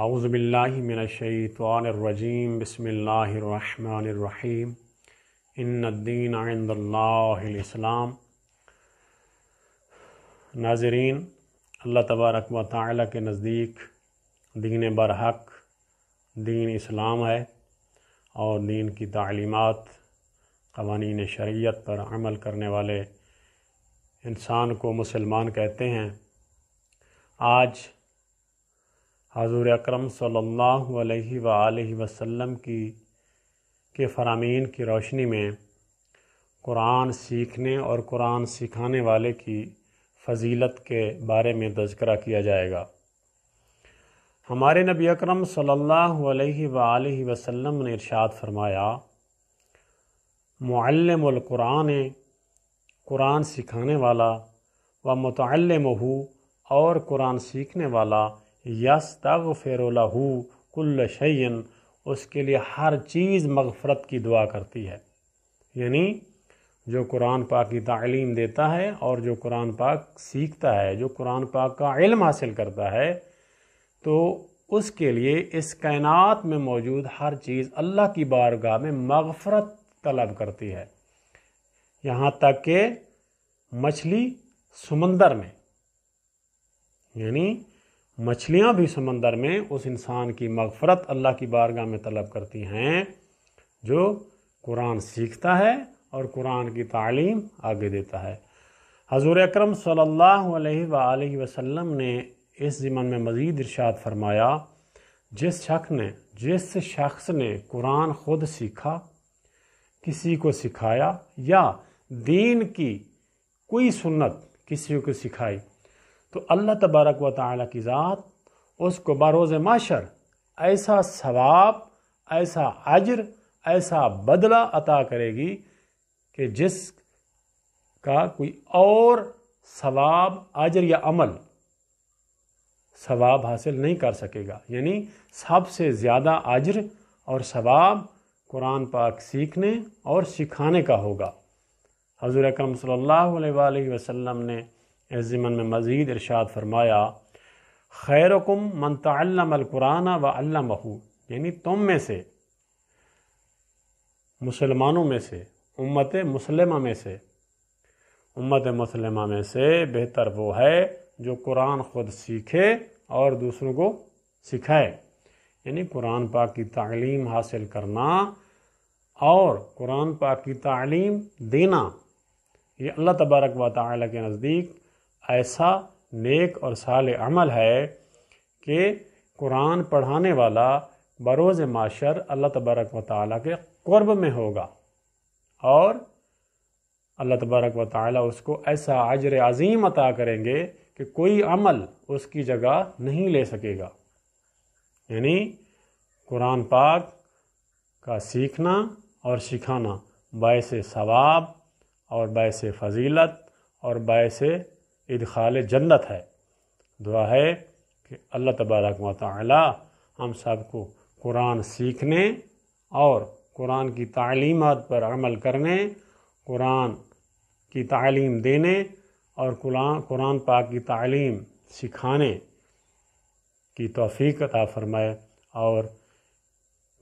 اعوذ باللہ من الشیطان الرجیم بسم اللہ الرحمن الرحیم ان الدین عند اللہ الاسلام ناظرین اللہ تبارک و تعالی کے نزدیک دین برحق دین اسلام ہے اور دین کی تعلیمات قوانین شریعت پر عمل کرنے والے انسان کو مسلمان کہتے ہیں آج حضور اکرم صلی اللہ علیہ وآلہ وسلم کی کے فرامین کی روشنی میں قرآن سیکھنے اور قرآن سکھانے والے کی فضیلت کے بارے میں تذکرہ کیا جائے گا ہمارے نبی اکرم صلی اللہ علیہ وآلہ وسلم نے ارشاد فرمایا معلم القرآن قرآن سکھانے والا و متعلم ہو اور قرآن سیکھنے والا فیرولہ کل شعین اس کے لیے ہر چیز مغفرت کی دعا کرتی ہے یعنی جو قرآن پاک کی تعلیم دیتا ہے اور جو قرآن پاک سیکھتا ہے جو قرآن پاک کا علم حاصل کرتا ہے تو اس کے لیے اس کائنات میں موجود ہر چیز اللہ کی بارگاہ میں مغفرت طلب کرتی ہے یہاں تک کہ مچھلی سمندر میں یعنی مچھلیاں بھی سمندر میں اس انسان کی مغفرت اللہ کی بارگاہ میں طلب کرتی ہیں جو قرآن سیکھتا ہے اور قرآن کی تعلیم آگے دیتا ہے حضور اکرم صلی اللہ علیہ وآلہ وسلم نے اس ضمن میں مزید ارشاد فرمایا جس شخص نے جس شخص نے قرآن خود سیکھا کسی کو سکھایا یا دین کی کوئی سنت کسی کو سکھائی تو اللہ تبارک و تعالیٰ کی ذات اس کو بروز معاشر ایسا ثواب ایسا اجر ایسا بدلہ عطا کرے گی کہ جس کا کوئی اور ثواب اجر یا عمل ثواب حاصل نہیں کر سکے گا یعنی سب سے زیادہ اجر اور ثواب قرآن پاک سیکھنے اور سکھانے کا ہوگا حضور اکرم صلی اللہ علیہ وسلم نے اس ضمن میں مزید ارشاد فرمایا خیرکم من تعلم القرآن و علمہ یعنی تم میں سے مسلمانوں میں سے امت مسلمہ میں سے امت مسلمہ میں سے بہتر وہ ہے جو قرآن خود سیکھے اور دوسروں کو سکھائے یعنی قرآن پاک کی تعلیم حاصل کرنا اور قرآن پاک کی تعلیم دینا یہ اللہ تبارک و تعالیٰ کے نزدیک ایسا نیک اور سال عمل ہے کہ قرآن پڑھانے والا بروز معاشر اللہ تبارک و تعالیٰ کے قرب میں ہوگا اور اللہ تبارک و تعالیٰ اس کو ایسا عجر عظیم عطا کریں گے کہ کوئی عمل اس کی جگہ نہیں لے سکے گا یعنی قرآن پاک کا سیکھنا اور سکھانا باعث ثواب اور باعث فضیلت اور باعث ادخال جنت ہے دعا ہے کہ اللہ تبارک و تعالی ہم سب کو قرآن سیکھنے اور قرآن کی تعلیمات پر عمل کرنے قرآن کی تعلیم دینے اور قرآن قرآن پاک کی تعلیم سکھانے کی توفیق عطا فرمائے اور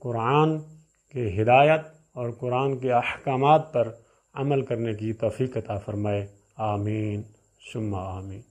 قرآن کے ہدایت اور قرآن کے احکامات پر عمل کرنے کی توفیق عطا فرمائے آمین 信马阿弥。